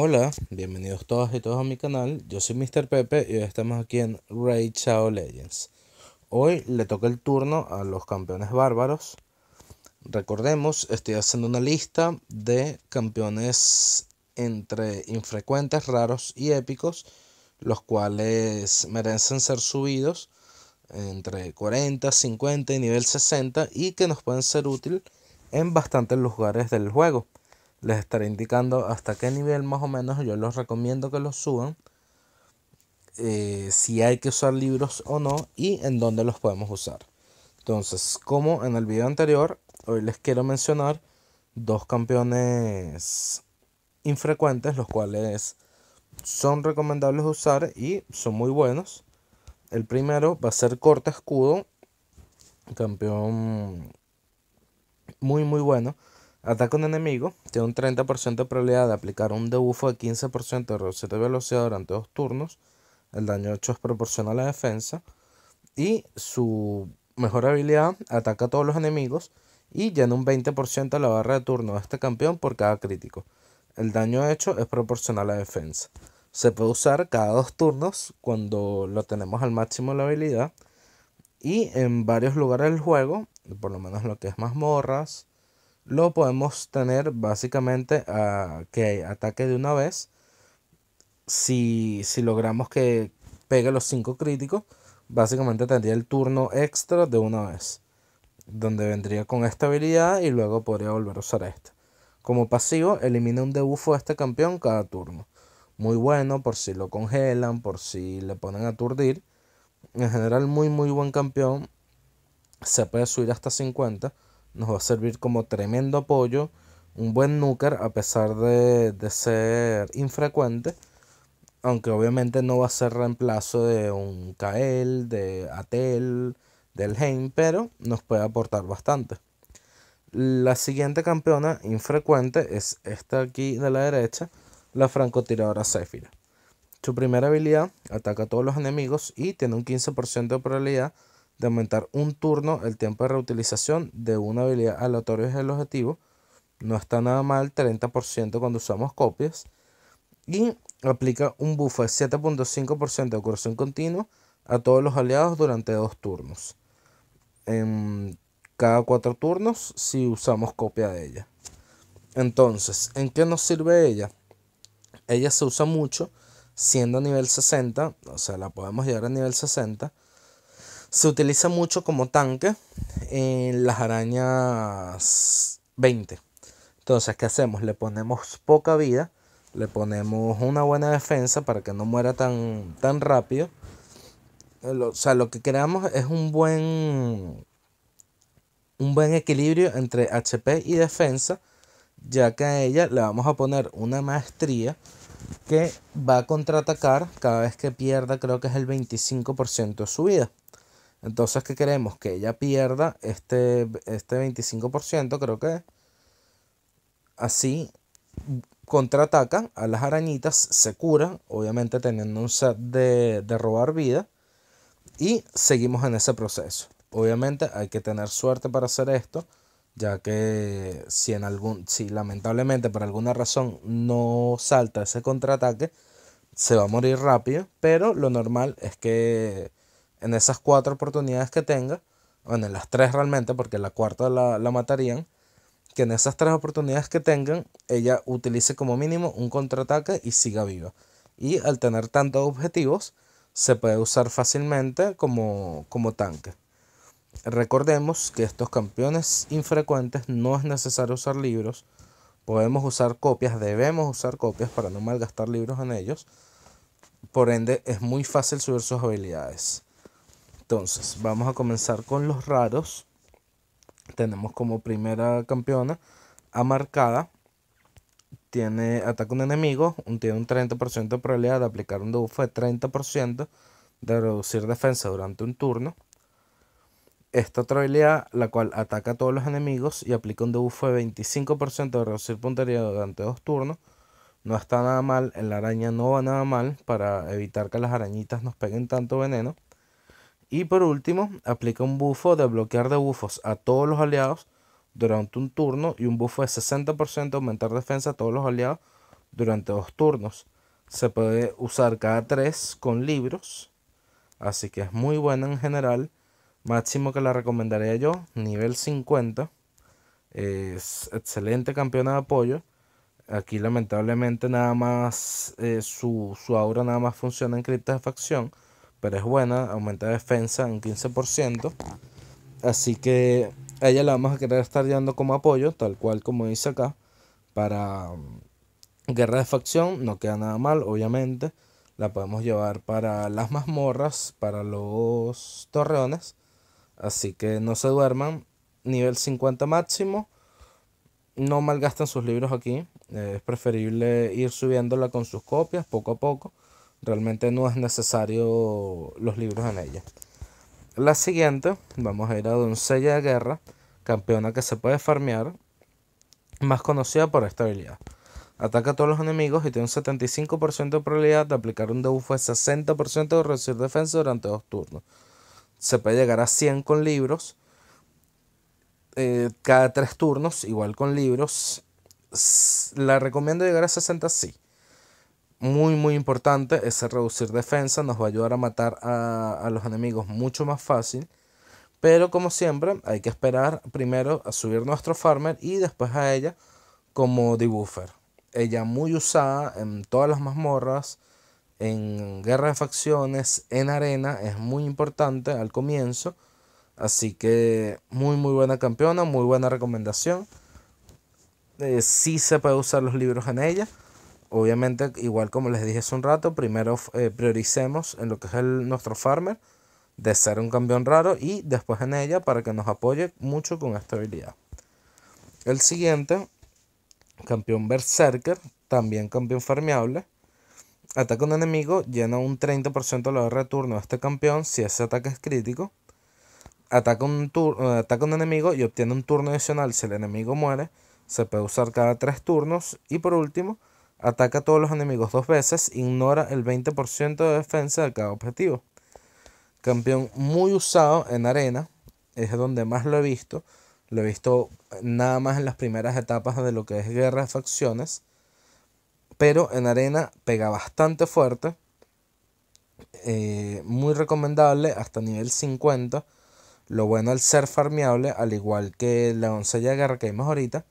Hola, bienvenidos todas y todos a mi canal. Yo soy Mr. Pepe y hoy estamos aquí en Raid Shadow Legends. Hoy le toca el turno a los campeones bárbaros. Recordemos, estoy haciendo una lista de campeones entre infrecuentes, raros y épicos, los cuales merecen ser subidos entre 40, 50 y nivel 60 y que nos pueden ser útil en bastantes lugares del juego les estaré indicando hasta qué nivel más o menos yo los recomiendo que los suban, eh, si hay que usar libros o no y en dónde los podemos usar. Entonces, como en el video anterior, hoy les quiero mencionar dos campeones infrecuentes, los cuales son recomendables usar y son muy buenos. El primero va a ser Corta Escudo, campeón muy muy bueno Ataca a un enemigo, tiene un 30% de probabilidad de aplicar un debuffo de 15% de reducción de velocidad durante dos turnos. El daño hecho es proporcional a la defensa. Y su mejor habilidad ataca a todos los enemigos y llena un 20% de la barra de turno de este campeón por cada crítico. El daño hecho es proporcional a la defensa. Se puede usar cada dos turnos cuando lo tenemos al máximo de la habilidad. Y en varios lugares del juego, por lo menos lo que es morras lo podemos tener básicamente a que ataque de una vez. Si, logramos que pegue los 5 críticos, básicamente tendría el turno extra de una vez. Donde vendría con esta habilidad y luego podría volver a usar esta. Como pasivo, elimina un debufo de este campeón cada turno. Muy bueno por si lo congelan, por si le ponen a aturdir. En general, muy muy buen campeón. Se puede subir hasta 50 nos va a servir como tremendo apoyo. Un buen nuker a pesar de, ser infrecuente. Aunque obviamente no va a ser reemplazo de un Kael, de Atel, del Heim, pero nos puede aportar bastante. La siguiente campeona infrecuente es esta aquí de la derecha, la francotiradora Zephyra. Su primera habilidad ataca a todos los enemigos y tiene un 15% de probabilidad de aumentar un turno el tiempo de reutilización de una habilidad aleatoria es el objetivo. No está nada mal, 30% cuando usamos copias. Y aplica un de 7.5% de curación continua a todos los aliados durante dos turnos. En cada cuatro turnos si usamos copia de ella. Entonces, ¿en qué nos sirve ella? Ella se usa mucho siendo a nivel 60, o sea, la podemos llevar a nivel 60 se utiliza mucho como tanque en las arañas 20. Entonces, ¿qué hacemos? Le ponemos poca vida, le ponemos una buena defensa para que no muera tan, tan rápido. O sea, lo que creamos es un buen, un buen equilibrio entre HP y defensa, ya que a ella le vamos a poner una maestría que va a contraatacar cada vez que pierda, creo que es el 25% de su vida. Entonces, ¿qué queremos? Que ella pierda este, este 25%, creo que. Así contraataca a las arañitas, se cura, obviamente teniendo un set de, robar vida. Y seguimos en ese proceso. Obviamente hay que tener suerte para hacer esto, ya que si, en algún, si lamentablemente por alguna razón no salta ese contraataque, se va a morir rápido. Pero lo normal es que en esas cuatro oportunidades que tenga, o en las tres realmente, porque la cuarta la, matarían, que en esas tres oportunidades que tengan, ella utilice como mínimo un contraataque y siga viva. Y al tener tantos objetivos, se puede usar fácilmente como, como tanque. Recordemos que estos campeones infrecuentes no es necesario usar libros. Podemos usar copias, debemos usar copias para no malgastar libros en ellos. Por ende, es muy fácil subir sus habilidades. Entonces, vamos a comenzar con los raros. Tenemos como primera campeona a Marcada. Tiene ataque un enemigo, tiene un 30% de probabilidad de aplicar un debuff de 30% de reducir defensa durante un turno. Esta otra habilidad, la cual ataca a todos los enemigos y aplica un debuff de 25% de reducir puntería durante dos turnos. No está nada mal, en la araña no va nada mal para evitar que las arañitas nos peguen tanto veneno. Y por último, aplica un bufo de bloquear de bufos a todos los aliados durante un turno y un bufo de 60% aumentar defensa a todos los aliados durante dos turnos. Se puede usar cada tres con libros, así que es muy buena en general. Máximo que la recomendaría yo, nivel 50. Es excelente campeona de apoyo. Aquí lamentablemente nada más eh, su, su aura nada más funciona en criptas de facción pero es buena, aumenta defensa en 15%. Así que a ella la vamos a querer estar llevando como apoyo, tal cual como dice acá, para mm, guerra de facción, no queda nada mal, obviamente. La podemos llevar para las mazmorras, para los torreones. Así que no se duerman. Nivel 50 máximo. No malgastan sus libros aquí. Es preferible ir subiéndola con sus copias poco a poco Realmente no es necesario los libros en ella. La siguiente, vamos a ir a Doncella de Guerra, campeona que se puede farmear, más conocida por esta habilidad. Ataca a todos los enemigos y tiene un 75% de probabilidad de aplicar un debuff de 60% de reducir defensa durante dos turnos. Se puede llegar a 100 con libros. Eh, cada tres turnos, igual con libros. ¿La recomiendo llegar a 60? Sí muy muy importante es reducir defensa, nos va a ayudar a matar a, los enemigos mucho más fácil. Pero como siempre hay que esperar primero a subir nuestro farmer y después a ella como debuffer. Ella muy usada en todas las mazmorras, en guerra de facciones, en arena, es muy importante al comienzo. Así que muy muy buena campeona, muy buena recomendación. Eh, si se puede usar los libros en ella obviamente, igual como les dije hace un rato, primero eh, prioricemos en lo que es nuestro farmer de ser un campeón raro y después en ella para que nos apoye mucho con esta habilidad. El siguiente, campeón berserker, también campeón farmeable. Ataca un enemigo, llena un 30% la barra de turno a este campeón si ese ataque es crítico. Ataca un, eh, ataca un enemigo y obtiene un turno adicional si el enemigo muere. Se puede usar cada 3 turnos. Y por último, Ataca a todos los enemigos dos veces, ignora el 20% de defensa de cada objetivo. Campeón muy usado en arena, es donde más lo he visto. Lo he visto nada más en las primeras etapas de lo que es guerra de facciones. Pero en arena pega bastante fuerte. Eh, muy recomendable hasta nivel 50. Lo bueno al ser farmeable, al igual que la doncella de guerra que vimos ahorita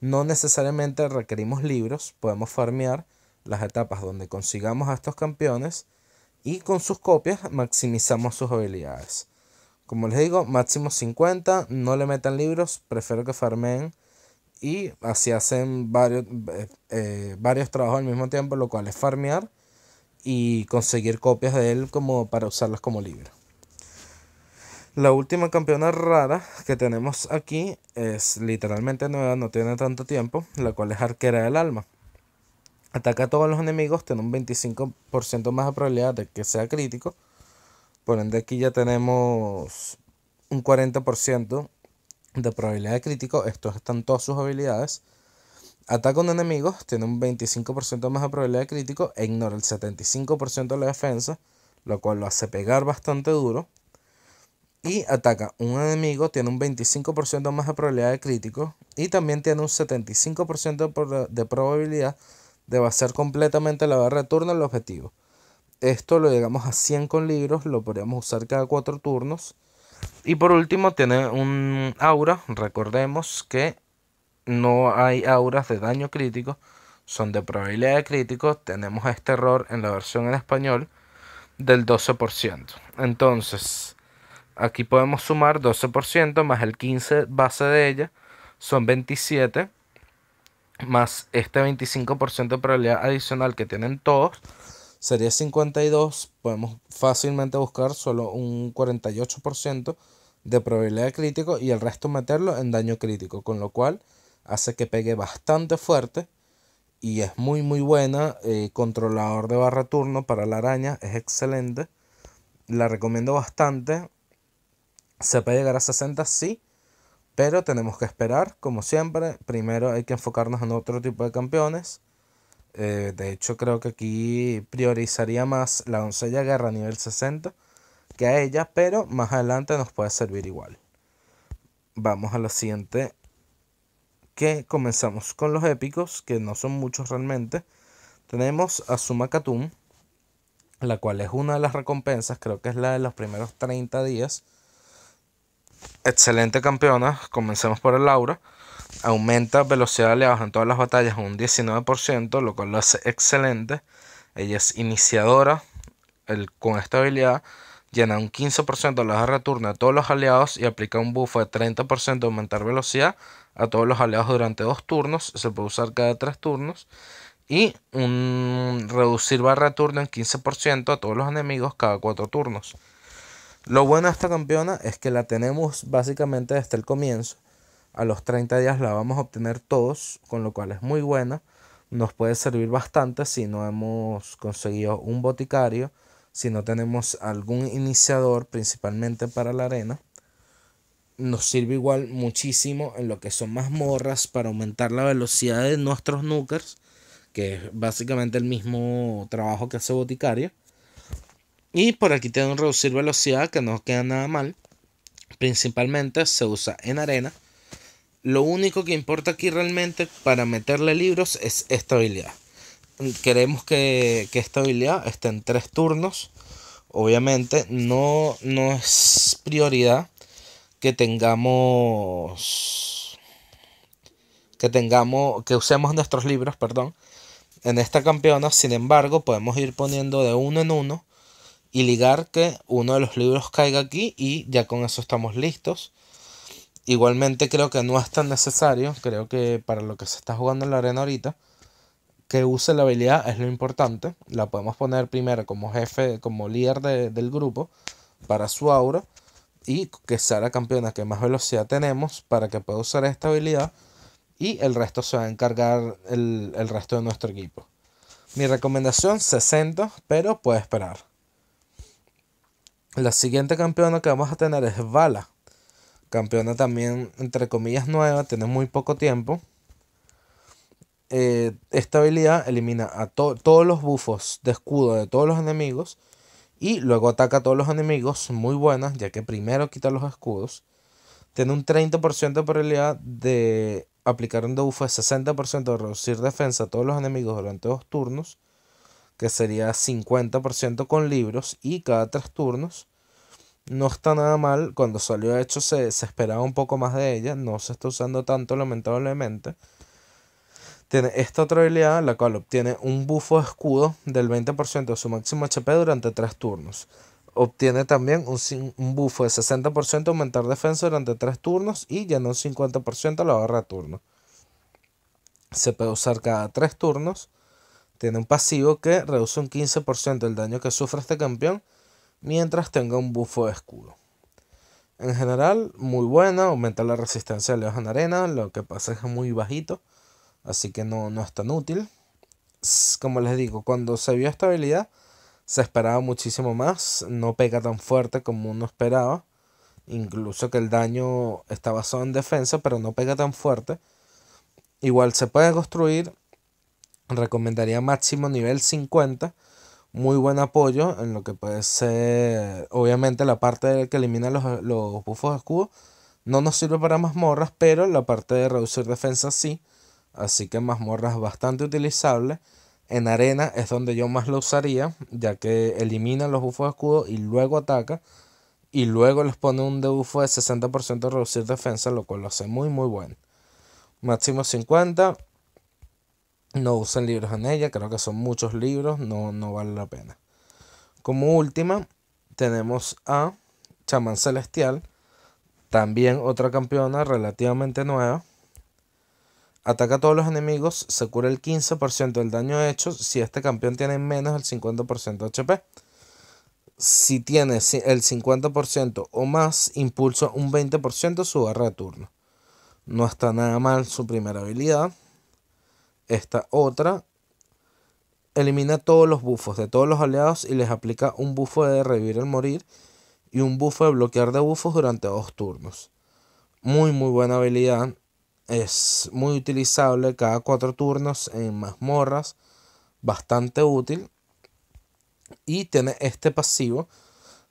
no necesariamente requerimos libros, podemos farmear las etapas donde consigamos a estos campeones y con sus copias maximizamos sus habilidades. Como les digo, máximo 50, no le metan libros, prefiero que farmen y así hacen varios, eh, eh, varios trabajos al mismo tiempo, lo cual es farmear y conseguir copias de él como para usarlas como libros. La última campeona rara que tenemos aquí es literalmente nueva, no tiene tanto tiempo, la cual es arquera del alma. Ataca a todos los enemigos, tiene un 25% más de probabilidad de que sea crítico. Por ende aquí ya tenemos un 40% de probabilidad de crítico. Estos están todas sus habilidades. Ataca a un enemigo, tiene un 25% más de probabilidad de crítico e ignora el 75% de la defensa, lo cual lo hace pegar bastante duro y ataca. Un enemigo tiene un 25% más de probabilidad de crítico y también tiene un 75% de probabilidad de vaciar completamente la barra de turno al objetivo. Esto lo llegamos a 100 con libros, lo podríamos usar cada 4 turnos. Y por último tiene un aura, recordemos que no hay auras de daño crítico, son de probabilidad de crítico, tenemos este error en la versión en español del 12%. Entonces, Aquí podemos sumar 12% más el 15 base de ella, son 27, más este 25% de probabilidad adicional que tienen todos, sería 52, podemos fácilmente buscar solo un 48% de probabilidad de crítico y el resto meterlo en daño crítico, con lo cual hace que pegue bastante fuerte y es muy muy buena, eh, controlador de barra turno para la araña, es excelente, la recomiendo bastante, ¿Se puede llegar a 60? Sí, pero tenemos que esperar, como siempre. Primero hay que enfocarnos en otro tipo de campeones. Eh, de hecho, creo que aquí priorizaría más la doncella guerra a nivel 60 que a ella, pero más adelante nos puede servir igual. Vamos a la siguiente, que comenzamos con los épicos, que no son muchos realmente. Tenemos a Suma la cual es una de las recompensas, creo que es la de los primeros 30 días excelente campeona. Comencemos por el Laura. Aumenta velocidad de aliados en todas las batallas un 19%, lo cual lo hace excelente. Ella es iniciadora el, con esta habilidad. Llena un 15% de la de turno a todos los aliados y aplica un buff de 30% de aumentar velocidad a todos los aliados durante dos turnos. Se puede usar cada tres turnos. Y un reducir barra de turno en 15% a todos los enemigos cada cuatro turnos. Lo bueno de esta campeona es que la tenemos básicamente desde el comienzo. A los 30 días la vamos a obtener todos, con lo cual es muy buena. Nos puede servir bastante si no hemos conseguido un boticario, si no tenemos algún iniciador, principalmente para la arena. Nos sirve igual muchísimo en lo que son morras para aumentar la velocidad de nuestros nukers, que es básicamente el mismo trabajo que hace boticario y por aquí tienen reducir velocidad, que no queda nada mal. Principalmente se usa en arena. Lo único que importa aquí realmente para meterle libros es estabilidad. Queremos que, esta habilidad esté en tres turnos. Obviamente no, no es prioridad que tengamos que tengamos que usemos nuestros libros, perdón, en esta campeona. Sin embargo, podemos ir poniendo de uno en uno y ligar que uno de los libros caiga aquí y ya con eso estamos listos. Igualmente creo que no es tan necesario, creo que para lo que se está jugando en la arena ahorita, que use la habilidad es lo importante. La podemos poner primero como jefe, como líder del grupo para su aura y que sea la campeona que más velocidad tenemos para que pueda usar esta habilidad y el resto se va a encargar el, el resto de nuestro equipo. Mi recomendación 60, pero puede esperar. La siguiente campeona que vamos a tener es Vala. Campeona también, entre comillas, nueva, tiene muy poco tiempo. Eh, esta habilidad elimina a todos los bufos de escudo de todos los enemigos. Y luego ataca a todos los enemigos, muy buena, ya que primero quita los escudos. Tiene un 30% de probabilidad de aplicar un debuff, de 60% de reducir defensa a todos los enemigos durante dos turnos que sería 50% con libros y cada tres turnos. No está nada mal, cuando salió de hecho se, esperaba un poco más de ella, no se está usando tanto lamentablemente. Tiene esta otra habilidad, la cual obtiene un bufo de escudo del 20% de su máximo HP durante tres turnos. Obtiene también un, un bufo de 60% aumentar defensa durante tres turnos y ya un 50% a la barra de turno. Se puede usar cada tres turnos tiene un pasivo que reduce un 15% el daño que sufre este campeón mientras tenga un buffo de escudo. En general, muy buena, aumenta la resistencia de lejos en arena, lo que pasa es que es muy bajito, así que no, no es tan útil. Como les digo, cuando se vio esta habilidad, se esperaba muchísimo más, no pega tan fuerte como uno esperaba, incluso que el daño está basado en defensa, pero no pega tan fuerte. Igual se puede construir recomendaría máximo nivel 50 muy buen apoyo en lo que puede ser, obviamente la parte que elimina los, los bufos de escudo no nos sirve para mazmorras, pero la parte de reducir defensa sí, así que mazmorras bastante utilizable. En arena es donde yo más lo usaría, ya que elimina los bufos de escudo y luego ataca. Y luego les pone un debuffo de 60% de reducir defensa, lo cual lo hace muy muy bueno. Máximo 50. No usen libros en ella, creo que son muchos libros, no, no vale la pena. Como última, tenemos a Chamán Celestial, también otra campeona relativamente nueva. Ataca a todos los enemigos, se cura el 15% del daño hecho si este campeón tiene menos del 50% de HP. Si tiene el 50% o más, impulsa un 20% su barra de turno. No está nada mal su primera habilidad. Esta otra elimina todos los buffos de todos los aliados y les aplica un buffo de revivir al morir y un buffo de bloquear de bufos durante dos turnos. Muy muy buena habilidad. Es muy utilizable cada cuatro turnos en mazmorras. Bastante útil. Y tiene este pasivo,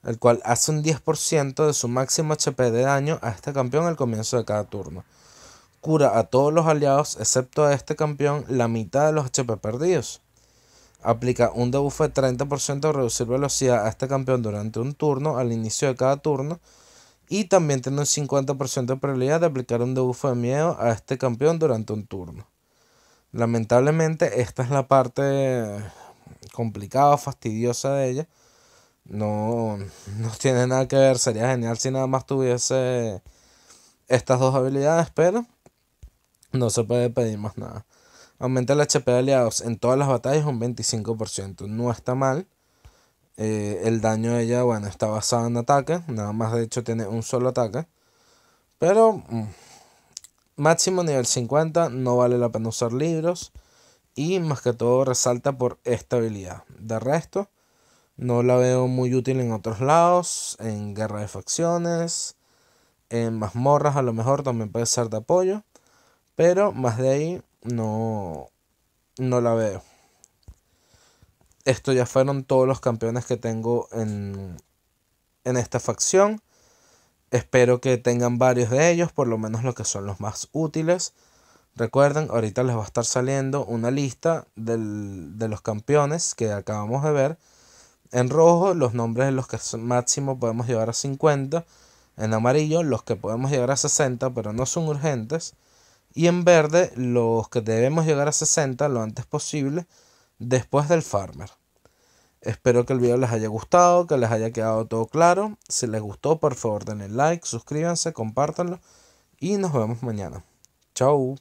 el cual hace un 10% de su máximo HP de daño a este campeón al comienzo de cada turno cura a todos los aliados excepto a este campeón la mitad de los HP perdidos. Aplica un debuff de 30% de reducir velocidad a este campeón durante un turno al inicio de cada turno. Y también tiene un 50% de probabilidad de aplicar un debuff de miedo a este campeón durante un turno. Lamentablemente esta es la parte complicada, fastidiosa de ella. No, no tiene nada que ver, sería genial si nada más tuviese estas dos habilidades, pero no se puede pedir más nada. Aumenta el HP de aliados en todas las batallas un 25%. No está mal. Eh, el daño de ella, bueno, está basado en ataque. Nada más, de hecho, tiene un solo ataque. Pero mm, máximo nivel 50. No vale la pena usar libros. Y más que todo resalta por Esta habilidad, De resto, no la veo muy útil en otros lados. En guerra de facciones. En mazmorras a lo mejor también puede ser de apoyo. Pero más de ahí no, la veo. Esto ya fueron todos los campeones que tengo en, esta facción. Espero que tengan varios de ellos, por lo menos los que son los más útiles. Recuerden, ahorita les va a estar saliendo una lista de los campeones que acabamos de ver. En rojo, los nombres de los que máximo podemos llevar a 50. En amarillo, los que podemos llegar a 60, pero no son urgentes. Y en verde, los que debemos llegar a 60 lo antes posible después del farmer. Espero que el video les haya gustado, que les haya quedado todo claro. Si les gustó, por favor denle like, suscríbanse, compártanlo y nos vemos mañana. Chau.